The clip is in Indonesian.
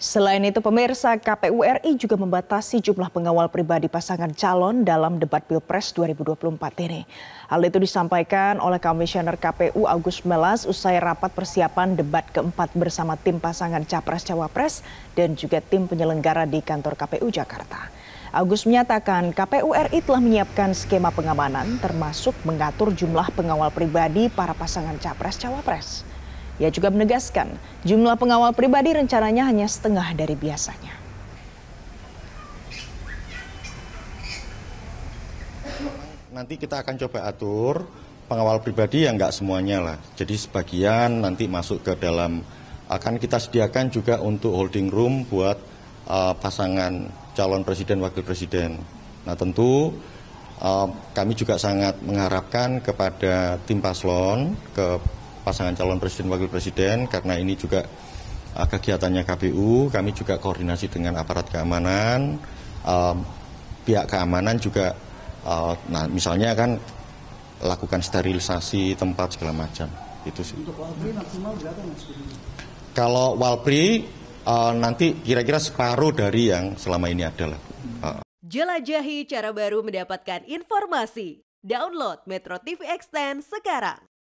Selain itu, pemirsa KPU RI juga membatasi jumlah pengawal pribadi pasangan calon dalam debat Pilpres 2024 ini. Hal itu disampaikan oleh Komisioner KPU Agus Melas usai rapat persiapan debat keempat bersama tim pasangan Capres-Cawapres dan juga tim penyelenggara di kantor KPU Jakarta. Agus menyatakan KPU RI telah menyiapkan skema pengamanan termasuk mengatur jumlah pengawal pribadi para pasangan Capres-Cawapres. Ia juga menegaskan jumlah pengawal pribadi rencananya hanya setengah dari biasanya. Nanti kita akan coba atur pengawal pribadi yang nggak semuanya lah. Jadi sebagian nanti masuk ke dalam akan kita sediakan juga untuk holding room buat uh, pasangan calon presiden wakil presiden. Nah tentu uh, kami juga sangat mengharapkan kepada tim paslon ke pasangan calon presiden wakil presiden karena ini juga uh, kegiatannya KPU kami juga koordinasi dengan aparat keamanan uh, pihak keamanan juga uh, nah misalnya kan lakukan sterilisasi tempat segala macam itu sih. Untuk Walpri maksimal berapa mas? Kalau Walpri uh, nanti kira-kira separuh dari yang selama ini adalah. Uh. Jelajahi cara baru mendapatkan informasi. Download Metro TV Extend sekarang.